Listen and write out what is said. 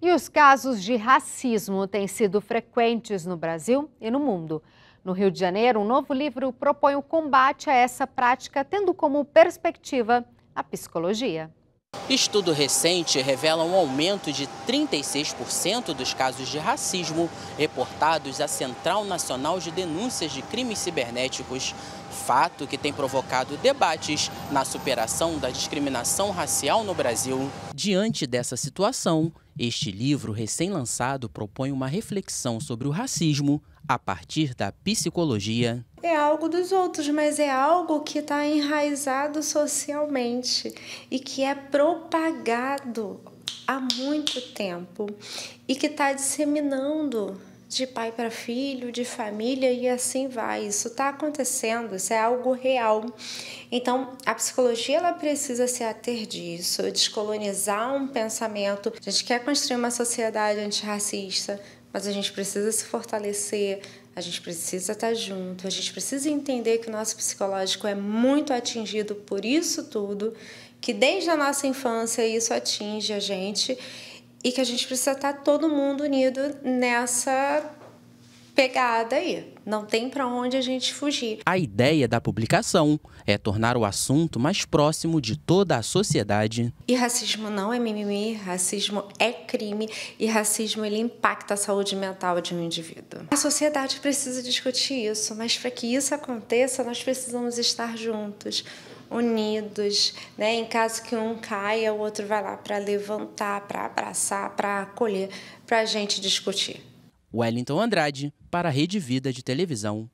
E os casos de racismo têm sido frequentes no Brasil e no mundo. No Rio de Janeiro, um novo livro propõe o combate a essa prática, tendo como perspectiva a psicologia. Estudo recente revela um aumento de 36% dos casos de racismo reportados à Central Nacional de Denúncias de Crimes Cibernéticos, fato que tem provocado debates na superação da discriminação racial no Brasil. Diante dessa situação, este livro recém-lançado propõe uma reflexão sobre o racismo a partir da psicologia é algo dos outros, mas é algo que está enraizado socialmente e que é propagado há muito tempo e que está disseminando de pai para filho, de família e assim vai. Isso está acontecendo, isso é algo real. Então, a psicologia ela precisa se ater disso, descolonizar um pensamento. A gente quer construir uma sociedade antirracista, mas a gente precisa se fortalecer, a gente precisa estar tá junto, a gente precisa entender que o nosso psicológico é muito atingido por isso tudo, que desde a nossa infância isso atinge a gente e que a gente precisa estar tá todo mundo unido nessa pegada aí. Não tem para onde a gente fugir. A ideia da publicação é tornar o assunto mais próximo de toda a sociedade. E racismo não é mimimi, racismo é crime e racismo ele impacta a saúde mental de um indivíduo. A sociedade precisa discutir isso, mas para que isso aconteça, nós precisamos estar juntos unidos, né? Em caso que um caia, o outro vai lá para levantar, para abraçar, para acolher, para a gente discutir. Wellington Andrade, para a Rede Vida de Televisão.